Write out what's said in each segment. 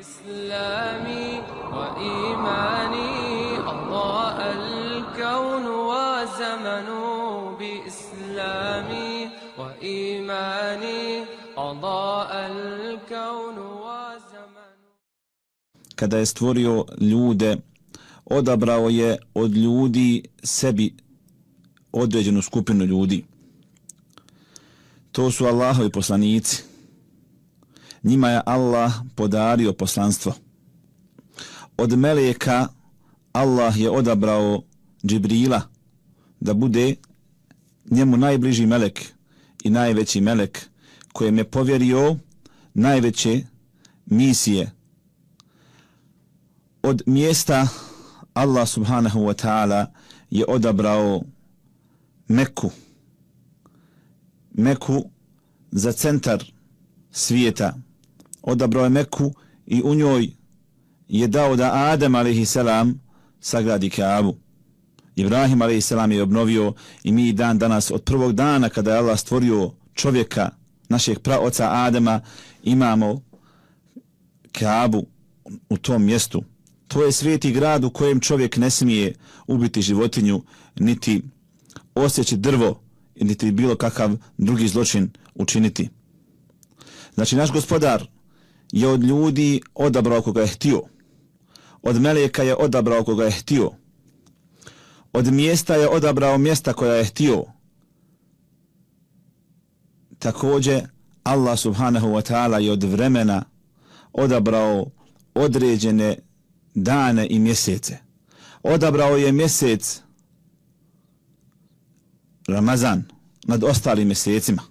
إسلامي وإيماني أضاء الكون وزمن بإسلامي وإيماني أضاء الكون وزمن Kada je stvorio ljude, odabrao je od ljudi sebi određenu skupinu ljudi. To su Allahovi poslanici, njima je Allah podario poslanstvo. Od meleka Allah je odabrao Džibrila da bude njemu najbliži melek i najveći melek kojem je povjerio najveće misije. Od mjesta Allah subhanahu wa ta'ala je odabrao Meku. Meku za centar svijeta odabrao je Meku i u njoj je dao da Adem a.s. sagradi Kaabu. Ibrahim a.s. je obnovio i mi dan danas od prvog dana kada je Allah stvorio čovjeka, našeg praoca Adama imamo Kaabu u tom mjestu. To je sveti grad u kojem čovjek ne smije ubiti životinju, niti osjeći drvo, niti bilo kakav drugi zločin učiniti. Znači, naš gospodar, je od ljudi odabrao koga je htio. Od meleka je odabrao koga je htio. Od mjesta je odabrao mjesta koja je htio. Takođe Allah subhanahu wa ta'ala je od vremena odabrao određene dane i mjesece. Odabrao je mjesec Ramazan nad ostalim mjesecima.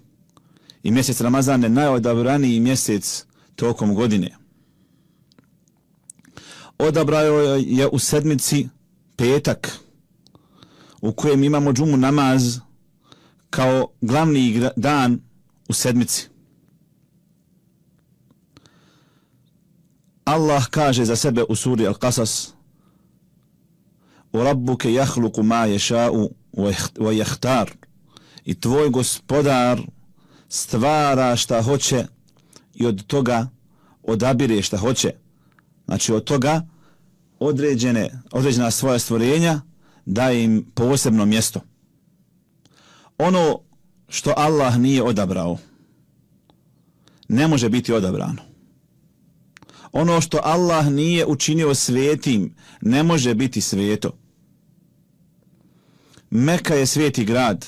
I mjesec Ramazan je najodabraniji mjesec tokom godine. Odabrao je u sedmici petak u kojem imamo džumu namaz kao glavni dan u sedmici. Allah kaže za sebe u suri Al-Qasas U rabbuke jahluku ma ješa'u wa jahtar I tvoj gospodar stvara šta hoće i od toga odabire šta hoće. Znači od toga određene, određena svoja stvorenja daje im posebno mjesto. Ono što Allah nije odabrao, ne može biti odabrano. Ono što Allah nije učinio svetim, ne može biti sveto. Meka je sveti grad.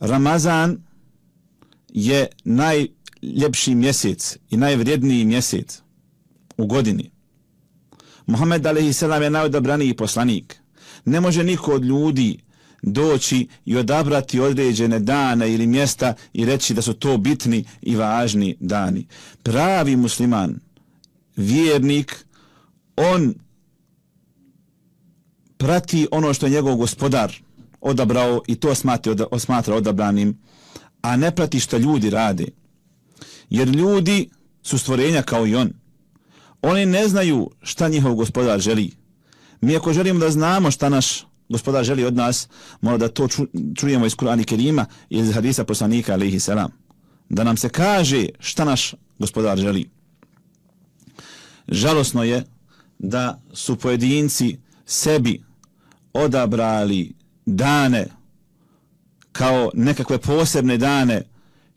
Ramazan je najpredstavljeno najljepši mjesec i najvrijedniji mjesec u godini. Muhammed Ali Isselam je najodabraniji poslanik. Ne može niko od ljudi doći i odabrati određene dane ili mjesta i reći da su to bitni i važni dani. Pravi musliman, vjernik, on prati ono što je njegov gospodar odabrao i to smatra odabranim, a ne prati što ljudi rade jer ljudi su stvorenja kao i on. Oni ne znaju šta njihov gospodar želi. Mi ako želimo da znamo šta naš gospodar želi od nas, mora da to čujemo iz Kur'ana Kerima i iz hadisa poslanika alaihi salam. Da nam se kaže šta naš gospodar želi. Žalosno je da su pojedinci sebi odabrali dane kao nekakve posebne dane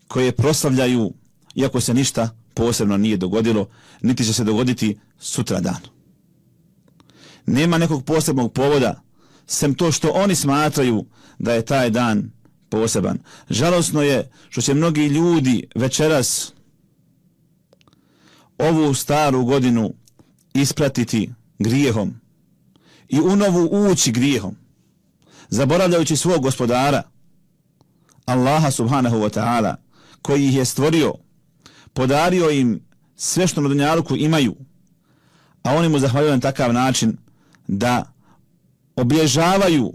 koje proslavljaju iako se ništa posebno nije dogodilo, niti će se dogoditi sutra dan. Nema nekog posebnog povoda, sem to što oni smatraju da je taj dan poseban. Žalosno je što će mnogi ljudi večeras ovu staru godinu ispratiti grijehom i u novu ući grijehom, zaboravljajući svog gospodara, Allaha subhanahu wa ta'ala, koji ih je stvorio, podario im sve što na Dunjaluku imaju, a oni mu zahvaljuju na takav način da obježavaju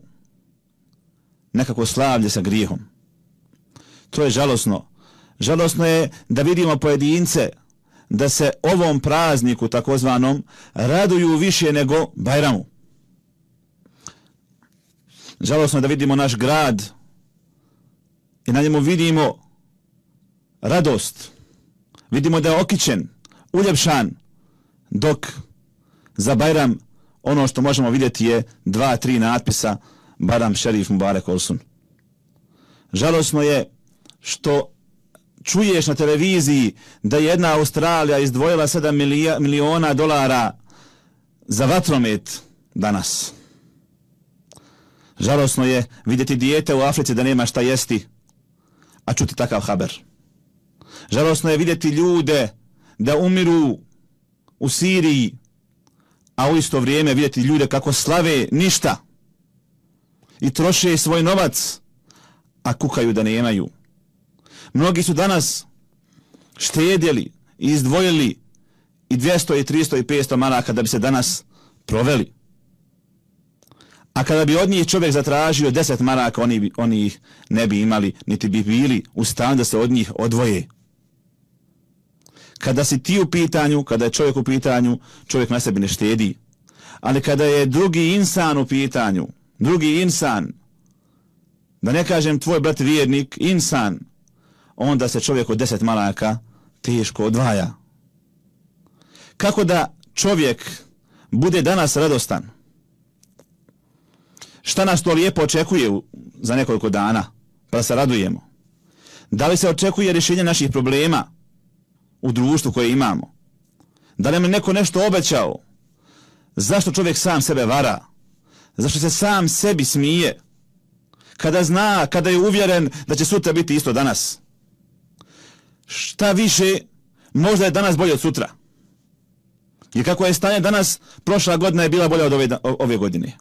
nekako slavlje sa grijehom. To je žalosno. Žalosno je da vidimo pojedince da se ovom prazniku takozvanom raduju više nego Bajramu. Žalosno da vidimo naš grad i na njemu vidimo radost vidimo da je okićen, uljepšan, dok za Bajram ono što možemo vidjeti je dva, tri natpisa Baram Šerif Mubarek Olsun. Žalosno je što čuješ na televiziji da jedna Australija izdvojila 7 miliona dolara za vatromet danas. Žalosno je vidjeti dijete u Africi da nema šta jesti, a čuti takav haber. Žalosno je vidjeti ljude da umiru u Siriji, a u isto vrijeme vidjeti ljude kako slave ništa i troše svoj novac, a kukaju da nemaju. Mnogi su danas štedjeli i izdvojili i 200, i 300, i 500 maraka da bi se danas proveli. A kada bi od njih čovjek zatražio 10 maraka, oni, oni ih ne bi imali, niti bi bili u stan da se od njih odvoje kada si ti u pitanju, kada je čovjek u pitanju, čovjek na sebi ne štedi. Ali kada je drugi insan u pitanju, drugi insan, da ne kažem tvoj brat vjernik, insan, onda se čovjek od deset malaka teško odvaja. Kako da čovjek bude danas radostan? Šta nas to lijepo očekuje za nekoliko dana? Pa da se radujemo. Da li se očekuje rješenje naših problema? u društvu koje imamo? Da li nam neko nešto obećao? Zašto čovjek sam sebe vara? Zašto se sam sebi smije? Kada zna, kada je uvjeren da će sutra biti isto danas. Šta više, možda je danas bolje od sutra. Jer kako je stanje danas, prošla godina je bila bolja od ove, ove godine.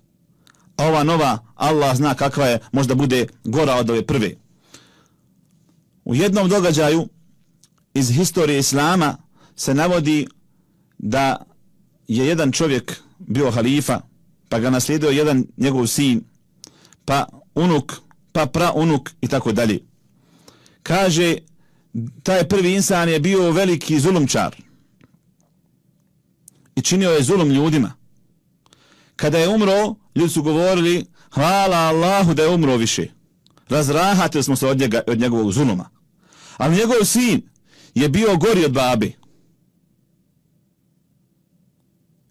A ova nova, Allah zna kakva je, možda bude gora od ove prve. U jednom događaju, iz historije Islama se navodi da je jedan čovjek bio halifa, pa ga naslijedio jedan njegov sin, pa unuk, pa pra unuk i tako dalje. Kaže, taj prvi insan je bio veliki zulumčar i činio je zulum ljudima. Kada je umro, ljudi su govorili, hvala Allahu da je umro više. Razrahatili smo se od, njega, od njegovog zuluma. Ali njegov sin, je bio gori od babi.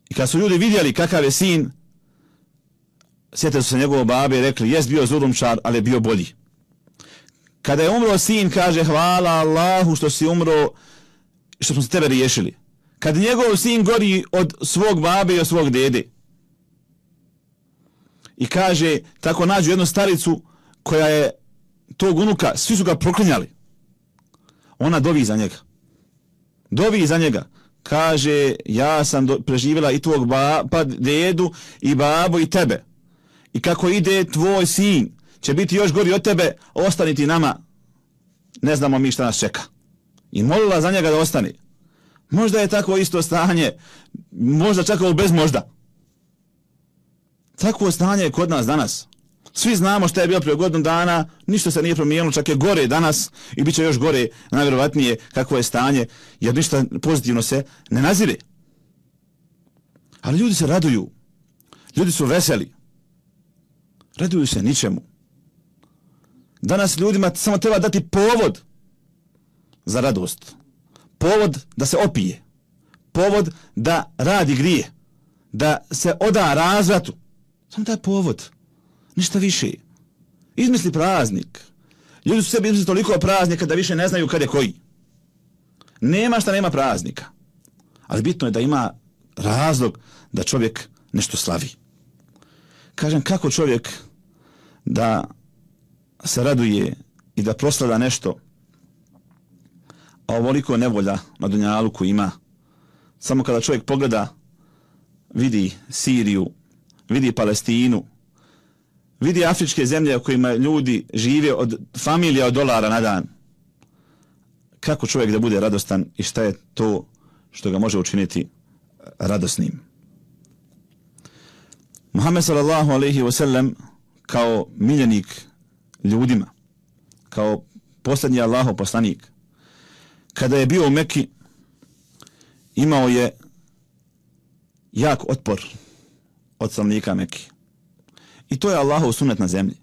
I kad su ljudi vidjeli kakav je sin, sjetili su se njegovo babi i rekli, jes bio zulumčar, ali je bio bolji. Kada je umro sin, kaže, hvala Allahu što si umro, što smo se tebe riješili. Kad njegov sin gori od svog babe i od svog dede. I kaže, tako nađu jednu staricu koja je tog unuka, svi su ga proklinjali ona dovi za njega. Dovi za njega. Kaže, ja sam do, preživjela i tvog baba, pa dedu, i babu, i tebe. I kako ide tvoj sin, će biti još gori od tebe, ostani ti nama. Ne znamo mi šta nas čeka. I molila za njega da ostani. Možda je tako isto stanje, možda čak ovo bez možda. Takvo stanje je kod nas danas. Svi znamo što je bilo prije godinu dana, ništa se nije promijenilo, čak je gore danas i bit će još gore, najvjerovatnije, kako je stanje, jer ništa pozitivno se ne nazire. Ali ljudi se raduju, ljudi su veseli, raduju se ničemu. Danas ljudima samo treba dati povod za radost, povod da se opije, povod da radi grije, da se oda razvratu. Samo da je Povod. Ništa više. Izmisli praznik. Ljudi su sebi izmisli toliko praznika da više ne znaju kada je koji. Nema šta nema praznika. Ali bitno je da ima razlog da čovjek nešto slavi. Kažem, kako čovjek da se raduje i da proslada nešto a ovoliko nevolja na Dunjaluku ima. Samo kada čovjek pogleda, vidi Siriju, vidi Palestinu, vidi afričke zemlje u kojima ljudi žive od familija od dolara na dan, kako čovjek da bude radostan i šta je to što ga može učiniti radosnim. Muhammed sallallahu alaihi wa sallam kao miljenik ljudima, kao posljednji Allahov poslanik, kada je bio u Mekki, imao je jak otpor od stanovnika Mekije. I to je Allahov sunet na zemlji.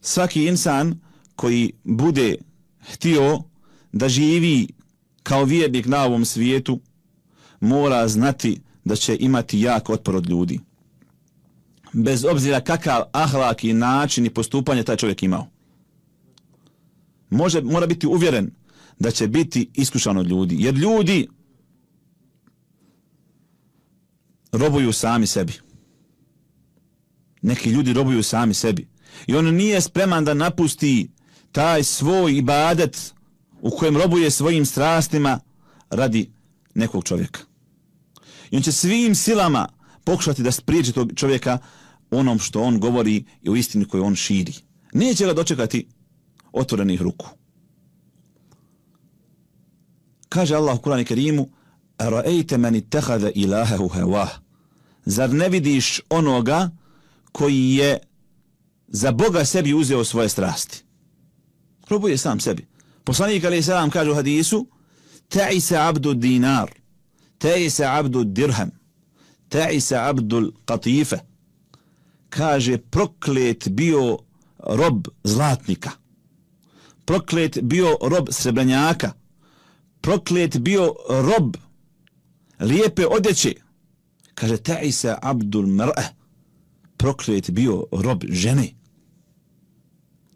Svaki insan koji bude htio da živi kao vjernik na ovom svijetu, mora znati da će imati jak otpor od ljudi. Bez obzira kakav ahlak i način i postupanje taj čovjek imao. Može, mora biti uvjeren da će biti iskušan od ljudi. Jer ljudi robuju sami sebi neki ljudi robuju sami sebi. I on nije spreman da napusti taj svoj ibadet u kojem robuje svojim strastima radi nekog čovjeka. I on će svim silama pokušati da spriječi tog čovjeka onom što on govori i u istini koju on širi. će ga dočekati otvorenih ruku. Kaže Allah u Kurani Kerimu Ra'ejte meni tehade ilahehu hevah Zar ne vidiš onoga koji je za Boga sebi uzeo svoje strasti. Probuje sam sebi. Poslanik Ali selam kaže u hadisu "Ta'isa abdu dinar, ta'isa abdu dirham, ta'isa se abdu qatifa Kaže proklet bio rob zlatnika, proklet bio rob srebrenjaka, proklet bio rob lijepe odjeće. Kaže ta'isa se abdu mr'ah, prokret bio rob žene.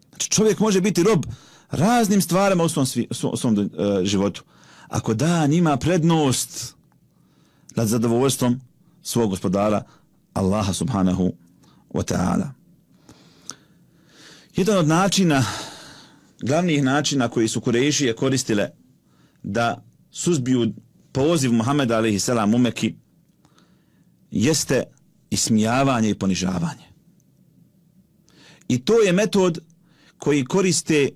Znači čovjek može biti rob raznim stvarama u svom, svi, svom, svom uh, životu. Ako da, njima prednost nad zadovoljstvom svog gospodara Allaha subhanahu wa ta'ala. Jedan od načina, glavnih načina koji su Kurešije koristile da suzbiju poziv Muhammeda alaihi salam u Meki jeste ismijavanje i ponižavanje. I to je metod koji koriste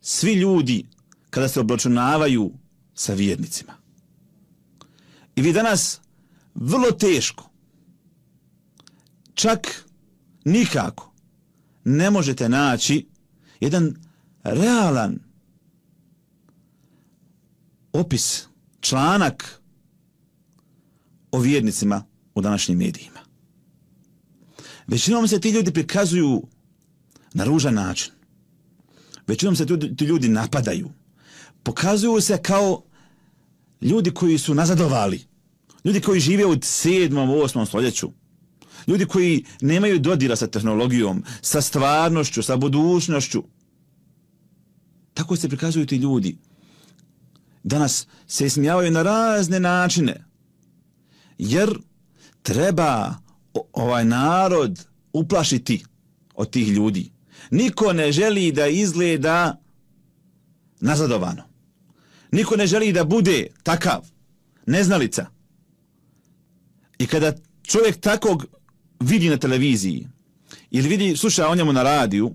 svi ljudi kada se obračunavaju sa vjernicima. I vi danas vrlo teško, čak nikako, ne možete naći jedan realan opis, članak o vjernicima u današnjim medijima. Većinom se ti ljudi prikazuju na ružan način. Većinom se ti ljudi napadaju. Pokazuju se kao ljudi koji su nazadovali. Ljudi koji žive u 7. 8. stoljeću. Ljudi koji nemaju dodira sa tehnologijom, sa stvarnošću, sa budućnošću. Tako se prikazuju ti ljudi. Danas se ismijavaju na razne načine. Jer treba ovaj narod uplašiti od tih ljudi. Niko ne želi da izgleda nazadovano. Niko ne želi da bude takav, neznalica. I kada čovjek takog vidi na televiziji ili vidi, sluša o njemu na radiju,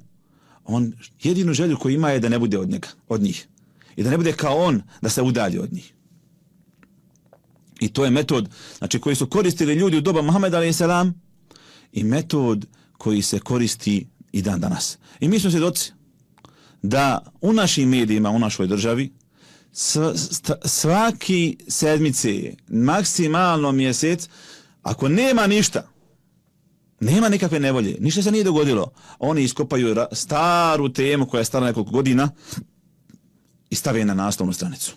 on jedinu želju koju ima je da ne bude od njega, od njih. I da ne bude kao on da se udalji od njih. I to je metod znači, koji su koristili ljudi u doba Muhammed a.s. i metod koji se koristi i dan danas. I mi smo se svjedoci da u našim medijima, u našoj državi, svaki sedmice, maksimalno mjesec, ako nema ništa, nema nikakve nevolje, ništa se nije dogodilo, oni iskopaju staru temu koja je stara nekoliko godina i stave je na naslovnu stranicu.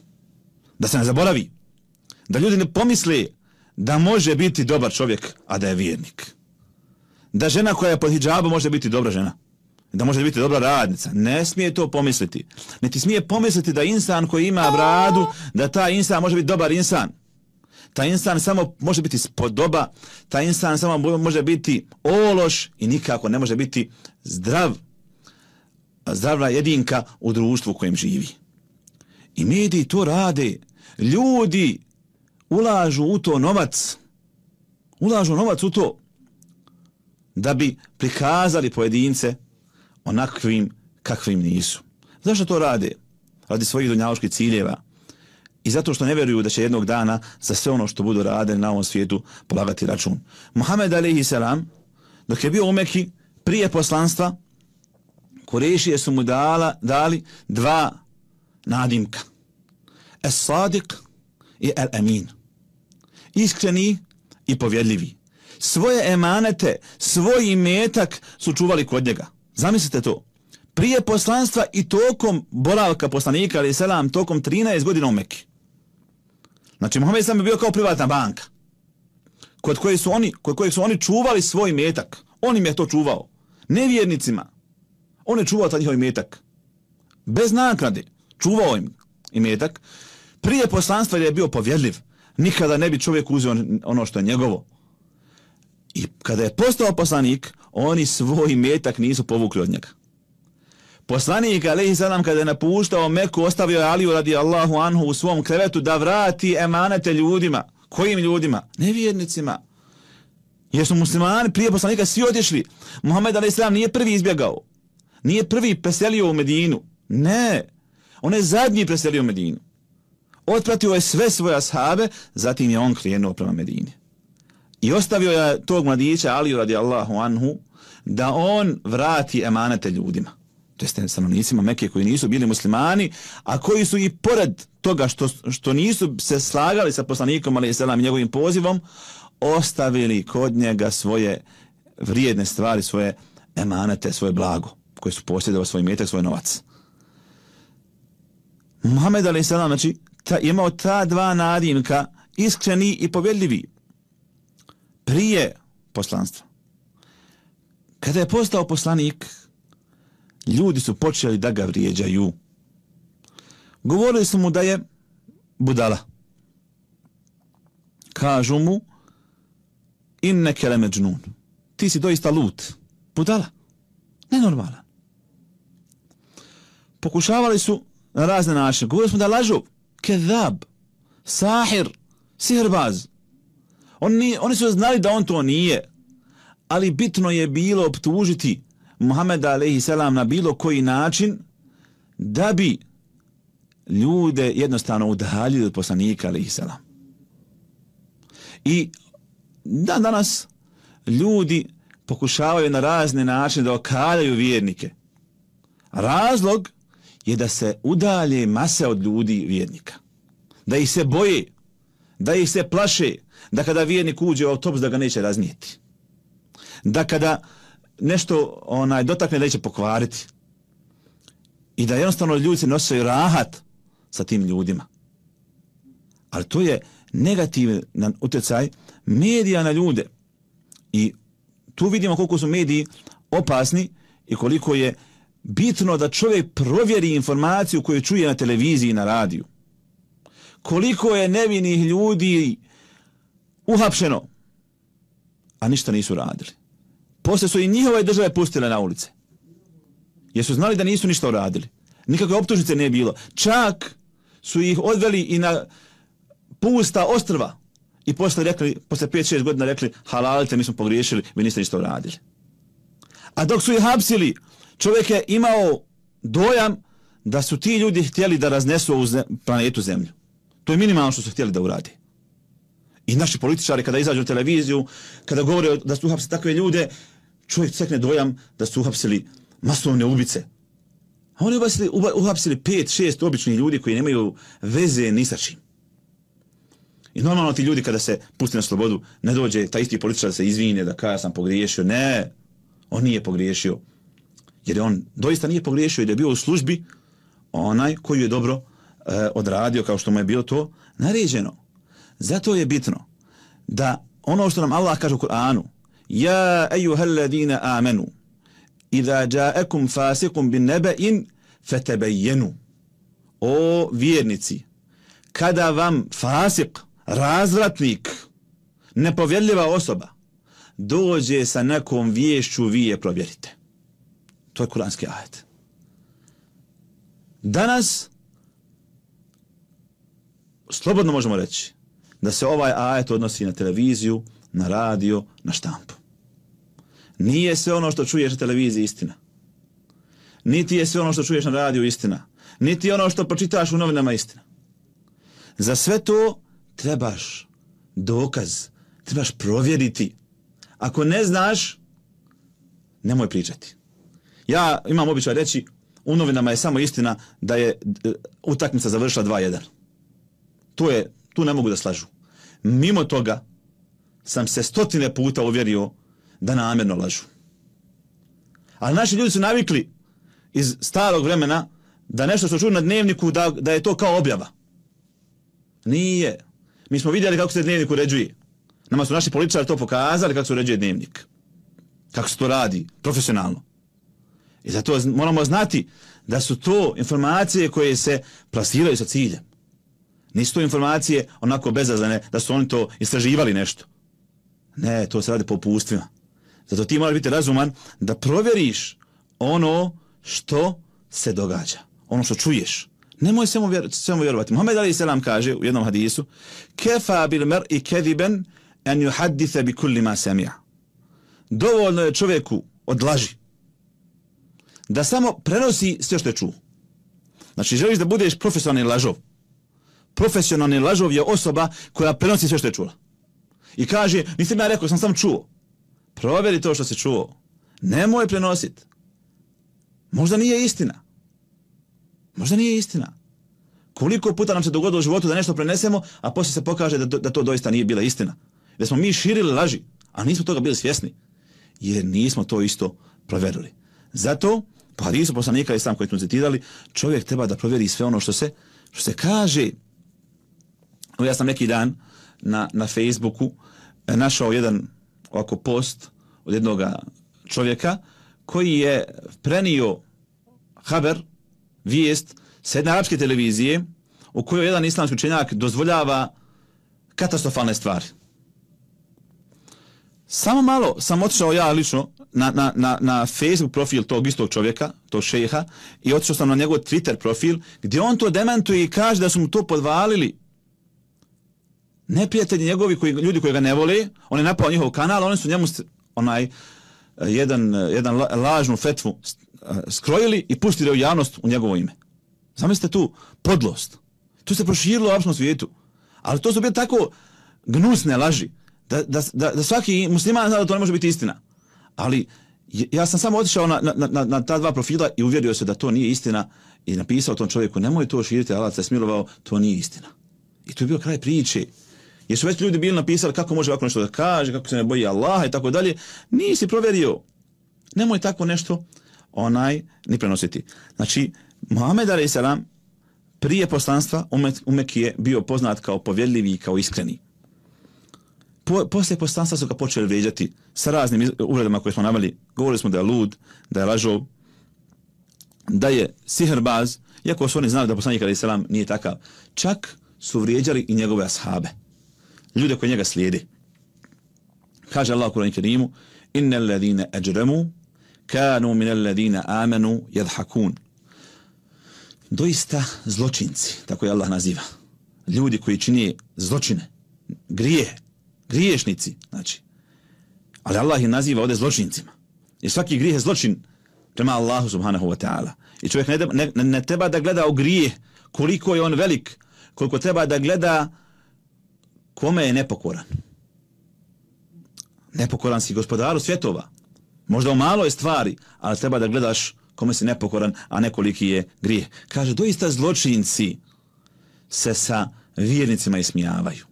Da se ne zaboravi da ljudi ne pomisli da može biti dobar čovjek, a da je vjernik. Da žena koja je pod hijabom može biti dobra žena. Da može biti dobra radnica. Ne smije to pomisliti. Ne ti smije pomisliti da insan koji ima bradu, da ta insan može biti dobar insan. Ta insan samo može biti spodoba, ta insan samo može biti ološ i nikako ne može biti zdrav, zdravna jedinka u društvu u kojem živi. I mediji to rade. Ljudi ulažu u to novac, ulažu novac u to da bi prikazali pojedince onakvim kakvim nisu. Zašto to rade? Radi svojih dunjaloških ciljeva. I zato što ne vjeruju da će jednog dana za sve ono što budu radili na ovom svijetu polagati račun. Mohamed Alihi Selam, dok je bio u Meki prije poslanstva, Kurešije su mu dala, dali dva nadimka. Es Sadiq i El Amin iskreni i povjedljivi. Svoje emanete, svoj imetak su čuvali kod njega. Zamislite to. Prije poslanstva i tokom boravka poslanika, ali selam, tokom 13 godina u Mekke. Znači, Mohamed Islam je bio kao privatna banka. Kod koje su oni, kod koje su oni čuvali svoj imetak. On im je to čuvao. Nevjernicima. On je čuvao taj njihov imetak. Bez naknade. Čuvao im imetak. Prije poslanstva je bio povjedljiv nikada ne bi čovjek uzeo ono što je njegovo. I kada je postao poslanik, oni svoj metak nisu povukli od njega. Poslanik Alehi Sadam kada je napuštao Meku, ostavio je Aliju radi Allahu Anhu u svom krevetu da vrati emanete ljudima. Kojim ljudima? Nevjernicima. Jer su muslimani prije poslanika svi otišli. Muhammed Alehi Sadam nije prvi izbjegao. Nije prvi preselio u Medinu. Ne. On je zadnji preselio u Medinu otpratio je sve svoje ashabe, zatim je on krenuo prema Medini. I ostavio je tog mladića Aliju radi anhu da on vrati emanete ljudima. To jeste stanovnicima Mekije koji nisu bili muslimani, a koji su i pored toga što, što nisu se slagali sa poslanikom, ali i njegovim pozivom, ostavili kod njega svoje vrijedne stvari, svoje emanete, svoje blago, koje su posjedali svoj metak, svoj novac. Muhammed Ali Selam, znači, ta, imao ta dva nadimka iskreni i povjedljivi prije poslanstva. Kada je postao poslanik, ljudi su počeli da ga vrijeđaju. Govorili su mu da je budala. Kažu mu in nekele međnun. Ti si doista lut. Budala. Nenormalan. Pokušavali su na razne načine. Govorili smo da je kezab, sahir, sihrbaz. Oni, oni su znali da on to nije, ali bitno je bilo optužiti Muhammeda alaihi selam na bilo koji način da bi ljude jednostavno udaljili od poslanika alaihi selam. I da danas ljudi pokušavaju na razne načine da okaljaju vjernike. Razlog je da se udalje mase od ljudi vjernika da ih se boje, da ih se plaše, da kada vijenik uđe u autobus da ga neće raznijeti. Da kada nešto onaj dotakne da će pokvariti. I da jednostavno ljudi se nosaju rahat sa tim ljudima. Ali to je negativan utjecaj medija na ljude. I tu vidimo koliko su mediji opasni i koliko je bitno da čovjek provjeri informaciju koju čuje na televiziji i na radiju koliko je nevinih ljudi uhapšeno, a ništa nisu radili. Posle su i njihove države pustile na ulice. Jesu znali da nisu ništa uradili. Nikakve optužnice nije bilo. Čak su ih odveli i na pusta ostrva i posle rekli, posle 5-6 godina rekli halalite, mi smo pogriješili, vi niste ništa uradili. A dok su ih hapsili, čovjek je imao dojam da su ti ljudi htjeli da raznesu ovu planetu zemlju. To je minimalno što su htjeli da uradi. I naši političari kada izađu u televiziju, kada govore da su uhapsili takve ljude, čovjek cekne dojam da su uhapsili masovne ubice. A oni uhapsili, uhapsili pet, šest običnih ljudi koji nemaju veze ni sa čim. I normalno ti ljudi kada se pusti na slobodu, ne dođe ta isti političar da se izvine, da kaja sam pogriješio. Ne, on nije pogriješio. Jer on doista nije pogriješio jer je bio u službi onaj koji je dobro pogriješio e, odradio kao što mu je bilo to naređeno. Zato je bitno da ono što nam Allah kaže u Kur'anu Ja ejuhel ladine amenu Iza džaekum fasikum bin nebe in fetebejenu O vjernici Kada vam fasik, razvratnik, nepovjedljiva osoba dođe sa nekom vješću vi je provjerite. To je kuranski ajed. Danas, slobodno možemo reći da se ovaj ajet odnosi na televiziju, na radio, na štampu. Nije sve ono što čuješ na televiziji istina. Niti je sve ono što čuješ na radiju istina. Niti ono što pročitaš u novinama istina. Za sve to trebaš dokaz, trebaš provjeriti. Ako ne znaš, nemoj pričati. Ja imam običaj reći, u novinama je samo istina da je e, utakmica završila 2 to je, tu ne mogu da slažu. Mimo toga, sam se stotine puta uvjerio da namjerno lažu. A naši ljudi su navikli iz starog vremena da nešto što čuju na dnevniku, da, da je to kao objava. Nije. Mi smo vidjeli kako se dnevnik uređuje. Nama su naši političari to pokazali kako se uređuje dnevnik. Kako se to radi, profesionalno. I zato moramo znati da su to informacije koje se plasiraju sa ciljem. Nisu to informacije onako bezazane da su oni to istraživali nešto. Ne, to se radi po upustvima. Zato ti moraš biti razuman da provjeriš ono što se događa. Ono što čuješ. Nemoj svemu, vjero, svemu vjerovati. Muhammed Ali Selam kaže u jednom hadisu Kefa bil mer i kediben en ju hadithe bi kullima semija. Dovoljno je čovjeku odlaži da samo prenosi sve što je čuo. Znači, želiš da budeš profesionalni lažov profesionalni lažov je osoba koja prenosi sve što je čula. I kaže, nisam ja rekao, sam sam čuo. Proveri to što se čuo. Nemoj prenositi. Možda nije istina. Možda nije istina. Koliko puta nam se dogodilo u životu da nešto prenesemo, a poslije se pokaže da, da to doista nije bila istina. Da smo mi širili laži, a nismo toga bili svjesni. Jer nismo to isto proverili. Zato, pa nisu poslanika i sam koji smo citirali, čovjek treba da proveri sve ono što se, što se kaže, No, ja sam neki dan na, na Facebooku eh, našao jedan ovako post od jednog čovjeka koji je prenio haber, vijest s jedne arapske televizije u kojoj jedan islamski učenjak dozvoljava katastrofalne stvari. Samo malo sam otišao ja lično na, na, na, na Facebook profil tog istog čovjeka, tog šeha, i otišao sam na njegov Twitter profil gdje on to demantuje i kaže da su mu to podvalili neprijatelji njegovi koji ljudi koji ga ne vole, on je napao njihov kanal, oni su njemu onaj jedan jedan lažnu fetvu skrojili i pustili u javnost u njegovo ime. Zamislite tu podlost. Tu se proširilo u svijetu. Ali to su bile tako gnusne laži da, da, da, da svaki musliman zna da to ne može biti istina. Ali ja sam samo otišao na, na, na, na ta dva profila i uvjerio se da to nije istina i napisao tom čovjeku nemoj to širiti, Allah se smilovao, to nije istina. I to je bio kraj priče. Jesu već ljudi bili napisali kako može ovako nešto da kaže, kako se ne boji Allaha i tako dalje. Nisi provjerio. Nemoj tako nešto onaj ni prenositi. Znači, Mohamed A.S. prije poslanstva umek je bio poznat kao povjedljivi i kao iskreni. Po, poslije poslanstva su ga počeli vređati sa raznim uvredama koje smo navali. Govorili smo da je lud, da je lažov, da je siherbaz, iako su oni znali da poslanik A.S. nije takav. Čak su vređali i njegove ashabe ljude koji njega slijedi. Kaže Allah u Kur'an Kerimu, inne alladine ajramu, kanu min alladine amanu, jadhakun. Doista zločinci, tako je Allah naziva, ljudi koji čini zločine, grije, griješnici, znači, ali Allah ih naziva ovde zločincima. I svaki grije zločin prema Allahu subhanahu wa ta'ala. I čovjek ne, ne, ne treba da gleda u grije, koliko je on velik, koliko treba da gleda kome je nepokoran? Nepokoran si gospodaru svjetova. Možda u maloj stvari, ali treba da gledaš kome si nepokoran, a nekoliki je grijeh. Kaže, doista zločinci se sa vjernicima ismijavaju.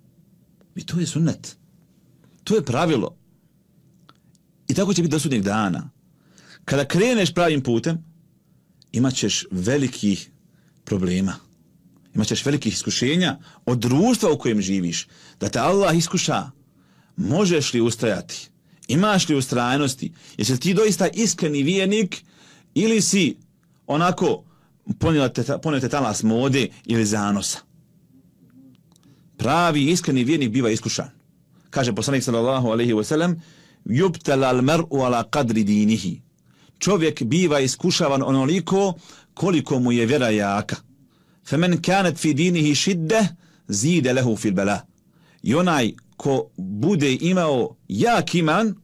I to je sunnet. To je pravilo. I tako će biti do sudnjeg dana. Kada kreneš pravim putem, imat ćeš velikih problema imat ćeš velikih iskušenja od društva u kojem živiš, da te Allah iskuša, možeš li ustrajati, imaš li ustrajnosti, jesi ti doista iskreni vijenik ili si onako ponio te talas mode ili zanosa. Pravi iskreni vijenik biva iskušan. Kaže poslanik sallallahu alaihi wa sallam, yubtala al mar'u ala qadri dinihi. Čovjek biva iskušavan onoliko koliko mu je vjera jaka. فمن كانت في دينه شدة زيد له في البلاء يوناي كو بودي إماو ياك إيمان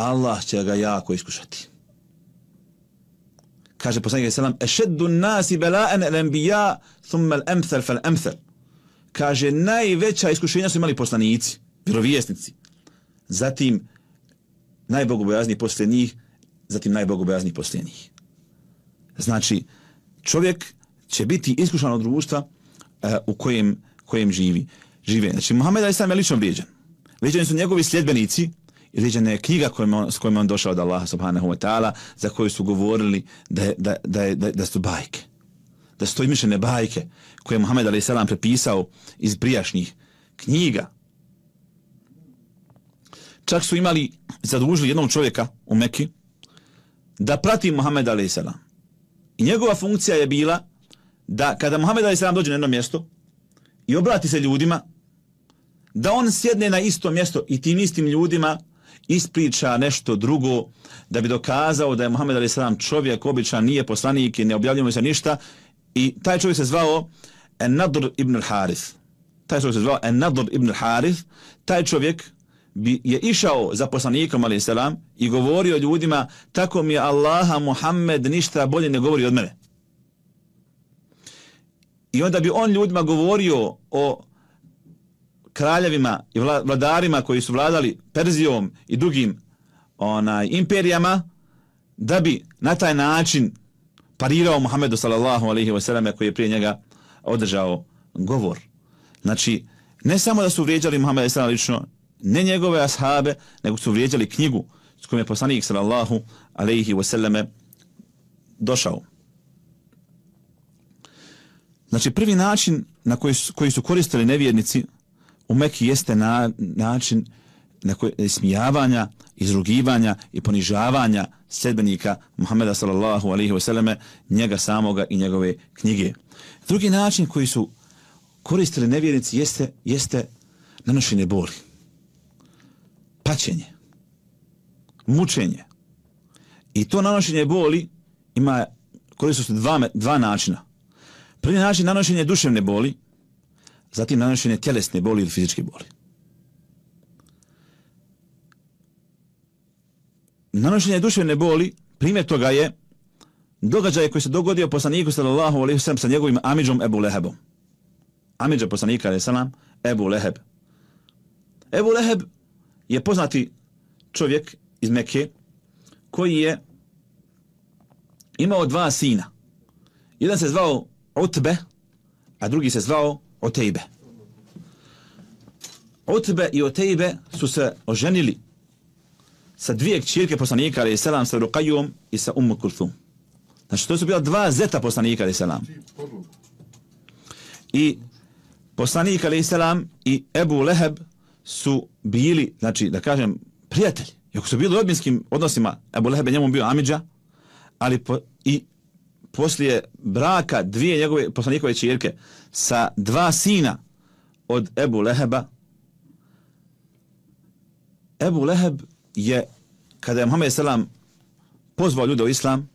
الله تشغى ياكو إسكشتي كاشة بسانة عليه السلام أشد الناس بلاء الأنبياء ثم الأمثل فالأمثل kaže najveća iskušenja su imali poslanici, vjerovjesnici. Zatim najbogobojazniji poslije njih, zatim najbogobojazniji poslije njih. Znači, čovjek će biti iskušano društva e, u kojem, kojem živi. Žive. Znači, Muhammed Aleyhisselam je lično vrijeđan. Vrijeđani su njegovi sljedbenici, Izliđena je knjiga on, s kojima on došao od Allaha subhanahu wa ta'ala, za koju su govorili da, je, da, da, je, da, da su bajke. Da su to imišljene bajke koje je Muhammed Aleyhisselam prepisao iz prijašnjih knjiga. Čak su imali, zadužili jednog čovjeka u Meki, da prati Muhammed a.s. I njegova funkcija je bila da kada Muhammed A.S. dođe na jedno mjesto i obrati se ljudima, da on sjedne na isto mjesto i tim istim ljudima ispriča nešto drugo da bi dokazao da je Muhammed A.S. čovjek običan, nije poslanik i ne objavljamo se ništa. I taj čovjek se zvao Enadr ibn Harith. Taj čovjek se zvao Enadr ibn Harith. Taj čovjek bi je išao za poslanikom alejhi selam i govorio ljudima tako mi je Allaha Muhammed ništa bolje ne govori od mene. I onda bi on ljudima govorio o kraljevima i vladarima koji su vladali Perzijom i drugim onaj, imperijama, da bi na taj način parirao Muhammedu sallallahu alaihi wa sallam koji je prije njega održao govor. Znači, ne samo da su vrijeđali Muhammedu sallallahu lično, ne njegove ashabe, nego su vrijeđali knjigu s kojom je poslanik sallallahu alaihi wa sallam došao. Znači prvi način na koji su, koji su koristili nevjernici u Meki jeste na, način na koji, smijavanja, izrugivanja i ponižavanja sedbenika Muhameda sallallahu alaihi wasallam njega samoga i njegove knjige. Drugi način koji su koristili nevjernici jeste, jeste nanošenje boli, pačenje, mučenje. I to nanošenje boli ima, koristili su dva, dva načina – Prvi način nanošenje duševne boli, zatim nanošenje tjelesne boli ili fizičke boli. Nanošenje duševne boli, primjer toga je događaj koji se dogodio poslaniku sallallahu alaihi sallam sa njegovim Amidžom Ebu Lehebom. Amidža poslanika alaihi sallam, Ebu Leheb. Ebu Leheb je poznati čovjek iz Mekke koji je imao dva sina. Jedan se zvao Utbe, a drugi se zvao Otejbe. Utbe i Otejbe su se oženili sa dvije kćirke poslanika, ali i selam, sa Rukajom i sa Ummu Kulthum. Znači, to su bila dva zeta poslanika, ali i selam. I poslanik, ali i selam, i Ebu Leheb su bili, znači, da kažem, prijatelji. Iako su bili u odminskim odnosima, Ebu Leheb je njemu bio Amidža, ali po, i poslije braka dvije njegove poslanikove čirke sa dva sina od Ebu Leheba, Ebu Leheb je, kada je Muhammed Selam pozvao ljude u Islam,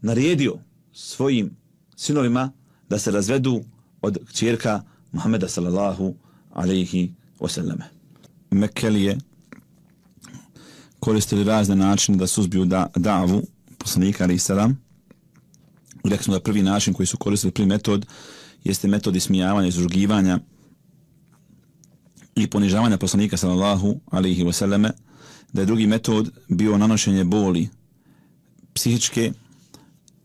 naredio svojim sinovima da se razvedu od čirka Muhammeda sallallahu alaihi wasallam. je koristili razne načine da suzbiju da, davu poslanika alaihi sallam, rekli smo da prvi način koji su koristili prvi metod jeste metod ismijavanja, izrugivanja i ponižavanja poslanika sallallahu alaihi wa sallame, da je drugi metod bio nanošenje boli psihičke,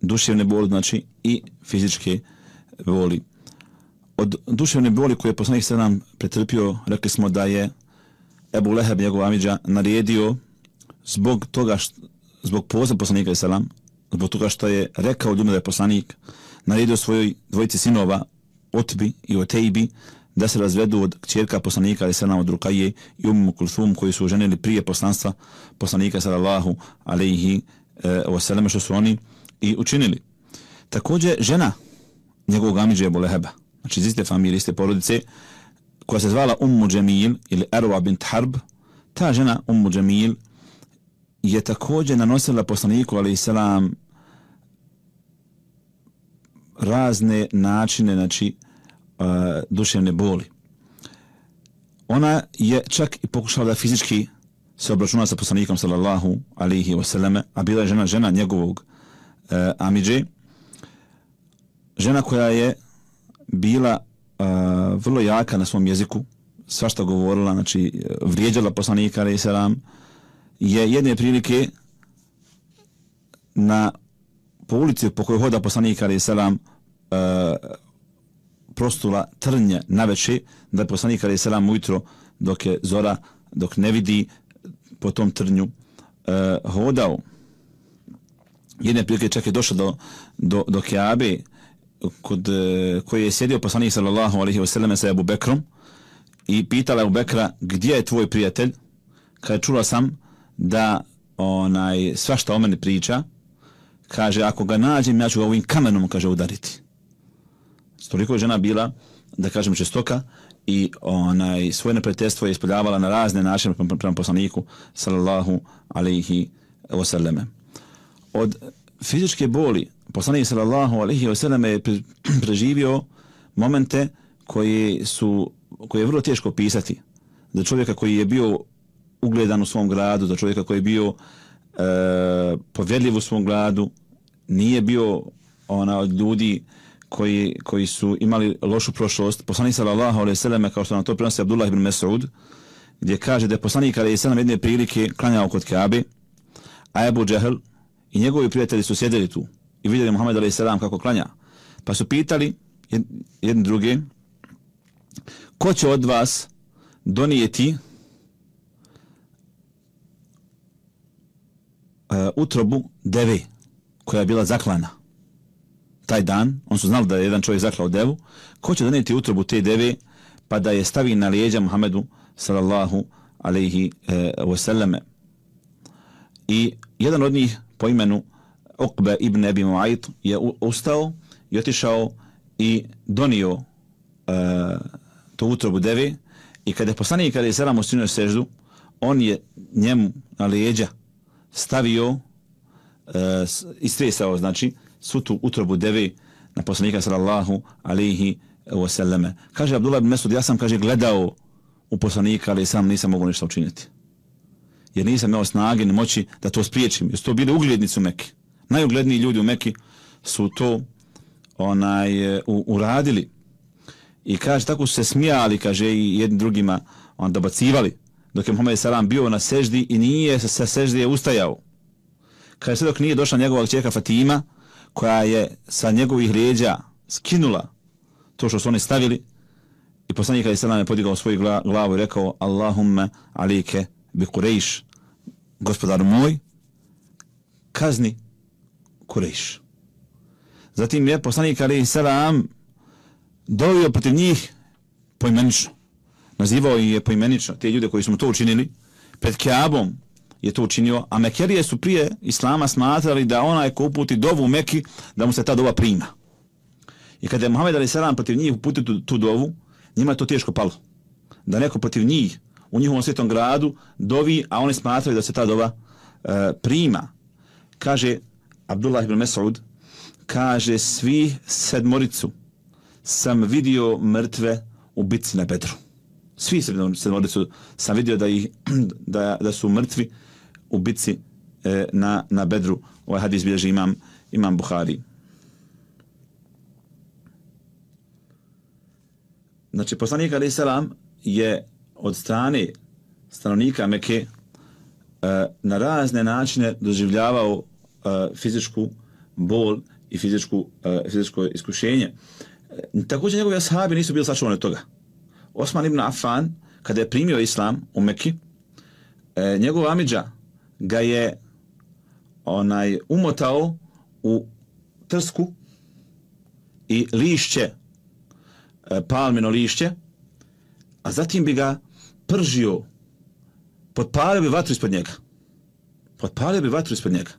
duševne boli, znači i fizičke boli. Od duševne boli koje je poslanik sallam pretrpio, rekli smo da je Ebu Leheb, njegov amidža, naredio zbog toga, što, zbog poza poslanika sallam, zbog toga što je rekao ljudima da je poslanik, naredio svojoj dvojici sinova, Otbi i Otejbi, da se razvedu od čerka poslanika ali sada od Rukaje i Umu Kulthum koji su ženili prije poslanstva poslanika sada Allahu alaihi e, eh, oseleme što su oni i učinili. Također žena njegovog amiđe Ebu Leheba, znači iz iste familije, iste porodice, koja se zvala Ummu Džemil ili Erwa bint Harb, ta žena Ummu Džemil je također nanosila poslaniku alaihi selam razne načine znači, uh, duševne boli. Ona je čak i pokušala da fizički se obračuna sa poslanikom sallallahu alihi wasallam, a bila je žena, žena njegovog uh, amidže. Žena koja je bila uh, vrlo jaka na svom jeziku, svašta govorila, znači vrijeđala poslanika alihi je jedne prilike na po ulici po kojoj hoda poslanik Ali Selam e, prostula trnje na veći, da je poslanik Ali Selam ujutro dok je zora, dok ne vidi po tom trnju e, hodao. Jedne prilike čak je došao do, do, do Keabe kod, e, koji je sjedio poslanik sallallahu alaihi wa sallam sa Ebu Bekrom i pitala Ebu Bekra gdje je tvoj prijatelj kada čula sam da onaj svašta o meni priča kaže, ako ga nađem, ja ću ga ovim kamenom, kaže, udariti. Stoliko je žena bila, da kažem, čestoka i onaj, svoje nepretestvo je ispoljavala na razne načine prema, prema poslaniku, sallallahu alaihi sallam. Od fizičke boli, poslanik sallallahu alaihi sallam je preživio momente koje su, koje je vrlo teško pisati. Za čovjeka koji je bio ugledan u svom gradu, za čovjeka koji je bio uh, e, povjedljiv u svom gradu, nije bio ona od ljudi koji, koji su imali lošu prošlost. Poslanik sallallahu alaihi sallam, kao što nam to prenosi Abdullah ibn Mesud, gdje kaže da je poslanik alaihi sallam jedne prilike klanjao kod Kaabe, a Ebu Džehl i njegovi prijatelji su sjedili tu i vidjeli Muhammed alaihi sallam kako klanja. Pa su pitali jedan druge, ko će od vas donijeti uh, utrobu deve koja je bila zaklana taj dan, on su znali da je jedan čovjek zaklao devu, ko će doneti utrobu te deve pa da je stavi na lijeđa Muhammedu sallallahu alaihi e, wasallame. I jedan od njih po imenu Uqbe ibn Ebi Mu'ajt je ustao i otišao i donio e, to utrobu deve i kada je poslanik kada je sallam ustinio seždu, on je njemu na lijeđa stavio, e, istresao, znači, svu tu utrobu deve na poslanika sallallahu alaihi wasallam. Kaže Abdullah ibn Mesud, ja sam, kaže, gledao u poslanika, ali sam nisam mogu ništa učiniti. Jer nisam imao snage ni moći da to spriječim. Jer su to bili ugljednici u Mekke. Najugledniji ljudi u Mekke su to onaj, e, u, uradili. I kaže, tako su se smijali, kaže, i jednim drugima on dobacivali dok je Muhammed Salam bio na seždi i nije sa seždije ustajao. Kada sve dok nije došla njegova čeka Fatima, koja je sa njegovih rijeđa skinula to što su oni stavili, i poslanik Ali Salam je podigao svoju glavu i rekao Allahumme alike bi kurejiš, gospodar moj, kazni kurejiš. Zatim je poslanik Ali Salam dovio protiv njih poimenično nazivao je poimenično te ljude koji su mu to učinili, pred Kjabom je to učinio, a Mekerije su prije Islama smatrali da onaj ko uputi dovu Meki, da mu se ta dova prima. I kada je Muhammed Ali Saran protiv njih uputio tu, tu dovu, njima je to teško palo. Da neko protiv njih u njihovom svetom gradu dovi, a oni smatraju da se ta dova e, prima. Kaže Abdullah ibn Mesud, kaže svi sedmoricu sam vidio mrtve u bitci na Bedru svi srednjovi su sam vidio da, ih, da, da su mrtvi u bitci e, na, na bedru ovaj hadis bilježi imam, imam Buhari znači poslanik Ali Salam je od strane stanovnika Mekke e, na razne načine doživljavao e, fizičku bol i fizičku, e, fizičko iskušenje e, također njegovi ashabi nisu bili sačuvani od toga Osman ibn Affan, kada je primio islam u Mekki, e, njegov amidža ga je onaj umotao u trsku i lišće, e, palmino lišće, a zatim bi ga pržio, potpalio bi vatru ispod njega. Potpalio bi vatru ispod njega.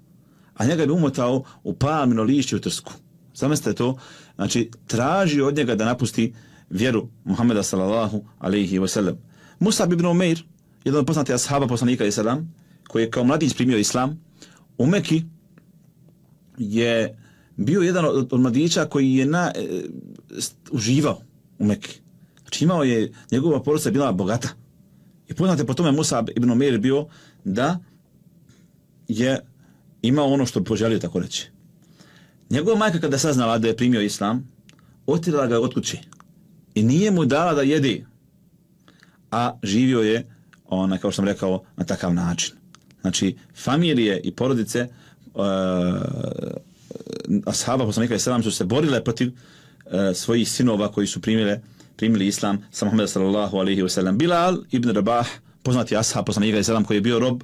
A njega bi umotao u palmino lišće u trsku. Samo ste to, znači, traži od njega da napusti vjeru Muhammeda sallallahu alaihi wa sallam. Musab ibn Umair, jedan od poznati ashaba poslanika i sallam, koji je kao mladić primio islam, u Meki je bio jedan od, od mladića koji je na, e, st, uživao u Meki. Znači imao je, njegova porodica bila bogata. I poznate po tome Musab ibn Umair bio da je imao ono što bi poželio tako reći. Njegova majka kada saznala da je primio islam, otirala ga od kuće i nije mu dala da jedi, a živio je, ona, kao što sam rekao, na takav način. Znači, familije i porodice uh, ashaba poslanika i sallam su se borile protiv uh, svojih sinova koji su primile, primili islam sa Muhammeda sallallahu alaihi wa sallam. Bilal ibn Rabah, poznati ashab poslanika i sallam koji je bio rob,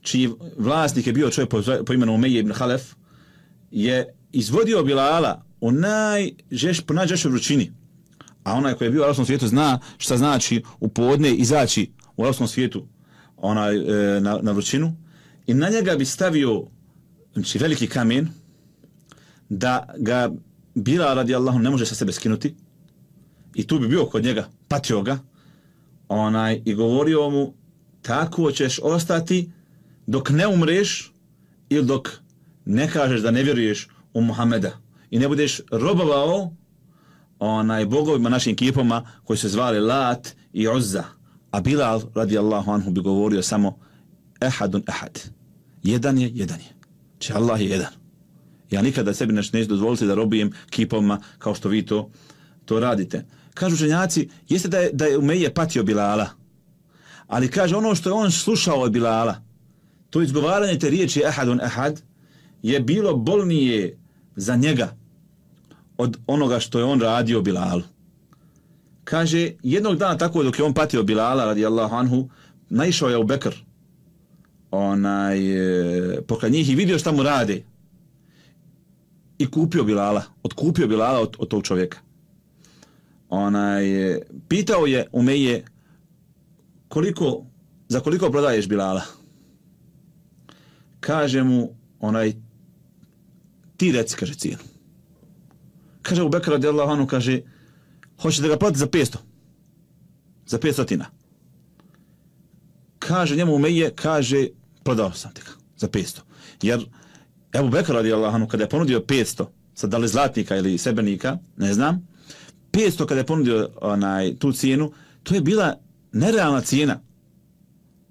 čiji vlasnik je bio čovjek po, po imenu Umeji ibn Halef, je izvodio Bilala u najžeš, po najžešoj vrućini a onaj koji je bio u arapskom svijetu zna šta znači u podne izaći u arapskom svijetu onaj, e, na, na vrućinu i na njega bi stavio znači, veliki kamen da ga bila radi Allahu ne može sa sebe skinuti i tu bi bio kod njega, patio ga onaj, i govorio mu tako ćeš ostati dok ne umreš ili dok ne kažeš da ne vjeruješ u Muhameda i ne budeš robovao onaj bogovima našim kipovima koji se zvali Lat i Uzza. A Bilal radijallahu anhu bi govorio samo ehadun ehad. Jedan je, jedan je. Če znači, Allah je jedan. Ja nikada sebi neš, neću dozvoliti da robijem kipovima kao što vi to, to radite. Kažu ženjaci, jeste da je, da je Umeje patio Bilala, ali kaže ono što je on slušao od Bilala, to izgovaranje te riječi ehadun ehad je bilo bolnije za njega od onoga što je on radio Bilalu. Kaže, jednog dana tako dok je on patio Bilala, radijallahu anhu, naišao je u Bekr, onaj, e, pokraj njih i vidio šta mu rade. I kupio Bilala, odkupio Bilala od, od tog čovjeka. Onaj, e, pitao je u meje, koliko, za koliko prodaješ Bilala? Kaže mu, onaj, ti reci, kaže cijenu kaže Abu Bekr radijallahu anhu kaže hoće da ga plati za 500 za 500 tina. kaže njemu Umeje kaže prodao sam te za 500 jer Abu Bekr radijallahu anhu kada je ponudio 500 sa dali zlatnika ili sebenika ne znam 500 kada je ponudio onaj tu cijenu to je bila nerealna cijena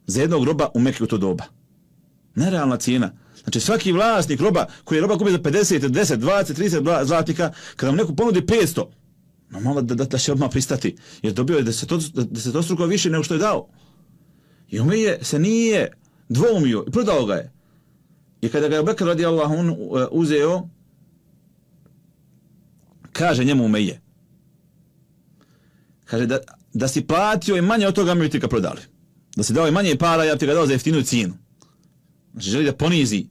za jednog roba u Mekiju to doba. Nerealna cijena. Znači svaki vlasnik roba koji je roba kupio za 50, 10, 20, 30 zlatnika, kad mu neko ponudi 500, no malo da, da, da će odmah pristati, jer dobio je desetostruko više nego što je dao. I on je se nije dvoumio i prodao ga je. I kada ga je Bekr radi Allah un, e, uzeo, kaže njemu umije. Kaže da, da si platio i manje od toga mi ti ga prodali. Da si dao i manje para, ja ti ga dao za jeftinu cijenu. Znači želi da ponizi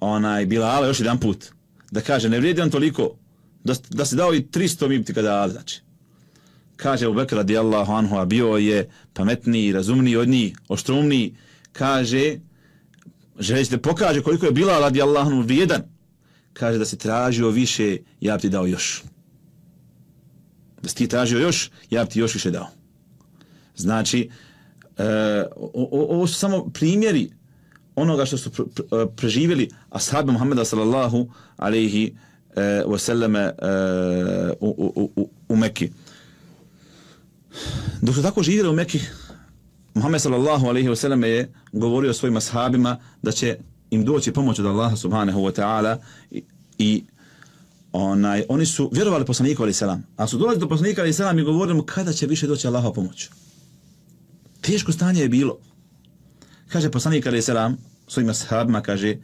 onaj Bilala još jedan put. Da kaže, ne vrijedi on toliko da, da se dao i 300 mibti kada Ali znači. Kaže, Ubek radijallahu anhu, a bio je pametniji, razumniji od njih, oštrumniji. Kaže, želi da pokaže koliko je Bilala radijallahu anhu vrijedan. Kaže, da se tražio više, ja bi ti dao još. Da si ti tražio još, ja bi ti još više dao. Znači, e, o, o, ovo su samo primjeri onoga što su e, preživjeli ashabi Muhammeda sallallahu alaihi e, wasallame e, u, u, u, u Mekki. Dok su tako živjeli u Mekki, Muhammed sallallahu alaihi wasallame je govorio svojim ashabima da će im doći pomoć od Allaha subhanahu wa ta'ala i, i onaj, oni su vjerovali poslaniku alaihi salam. A su dolazili do poslanika alaihi salam i govorili mu kada će više doći Allaha pomoć. Teško stanje je bilo. Kaže poslanik alaih salam svojima sahabima, kaže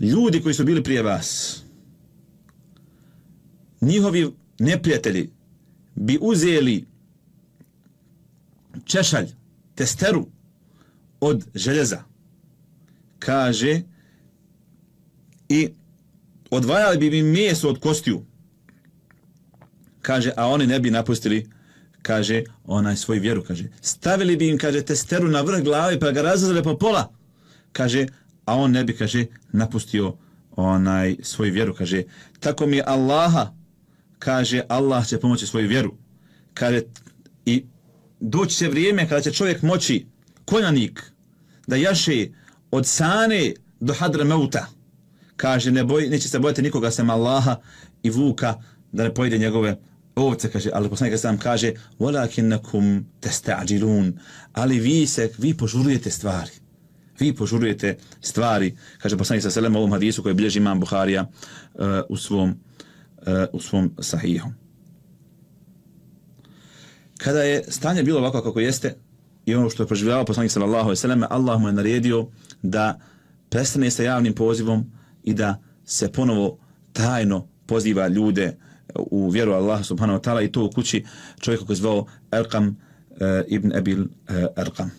ljudi koji su bili prije vas, njihovi neprijatelji bi uzeli češalj, testeru od željeza. Kaže i odvajali bi mi meso od kostiju. Kaže, a oni ne bi napustili kaže, onaj svoj vjeru, kaže, stavili bi im, kaže, testeru na vrh glave pa ga razredili po pola, kaže, a on ne bi, kaže, napustio onaj svoj vjeru, kaže, tako mi Allaha, kaže, Allah će pomoći svoju vjeru, kaže, i doći će vrijeme kada će čovjek moći konjanik da jaše od sane do hadra meuta, kaže, ne boj, neće se bojati nikoga sem Allaha i vuka da ne pojede njegove ovce, kaže, ali poslanik sam kaže, volakinakum teste ađilun, ali vi se, vi požurujete stvari. Vi požurujete stvari, kaže poslanik sa selem ovom hadisu koji bliži imam Buharija uh, u svom, uh, u svom sahihu. Kada je stanje bilo ovako kako jeste i ono što je proživljavao poslanik sallallahu alejhi Allah mu je naredio da prestane sa javnim pozivom i da se ponovo tajno poziva ljude u vjeru Allah subhanahu wa ta'ala i to u kući čovjeka koji zvao Erkam uh, eh, ibn Ebil uh, eh, Erkam.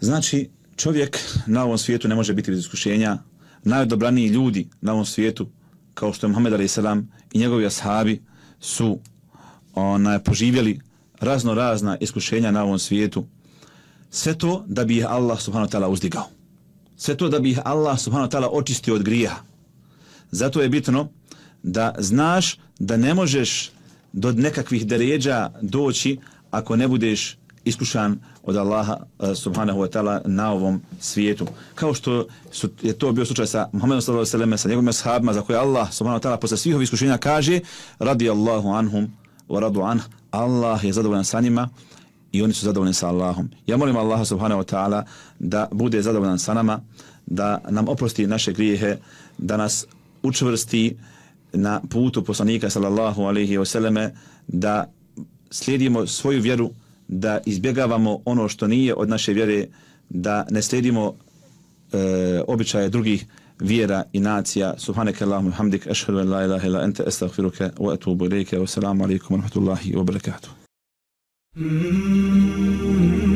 Znači, čovjek na ovom svijetu ne može biti bez iskušenja. Najodobraniji ljudi na ovom svijetu, kao što je Muhammed a.s. i njegovi ashabi, su ona, poživjeli razno razna iskušenja na ovom svijetu. Sve to da bi ih Allah subhanahu wa ta'ala uzdigao. Sve to da bi ih Allah subhanahu wa ta'ala očistio od grija. Zato je bitno da znaš da ne možeš do nekakvih deređa doći ako ne budeš iskušan od Allaha eh, subhanahu wa ta'ala na ovom svijetu. Kao što su, je to bio slučaj sa Muhammedom sallallahu alaihi sallam, sa njegovim sahabima za koje Allah subhanahu wa ta'ala posle svih ovih iskušenja kaže radi Allahu anhum wa radu anh, Allah je zadovoljan sa njima i oni su zadovoljni sa Allahom. Ja molim Allaha subhanahu wa ta'ala da bude zadovoljan sa nama, da nam oprosti naše grijehe, da nas učvrsti, na putu poslanika sallallahu alaihi wasallam da slijedimo svoju vjeru, da izbjegavamo ono što nije od naše vjere, da ne slijedimo e, običaje drugih vjera i nacija. subhanak Allahumma hamdik, ashhadu an la ilaha illa anta astaghfiruka wa atubu ilayk wa salamu alaikum wa rahmatullahi wa barakatuh. Mm -hmm.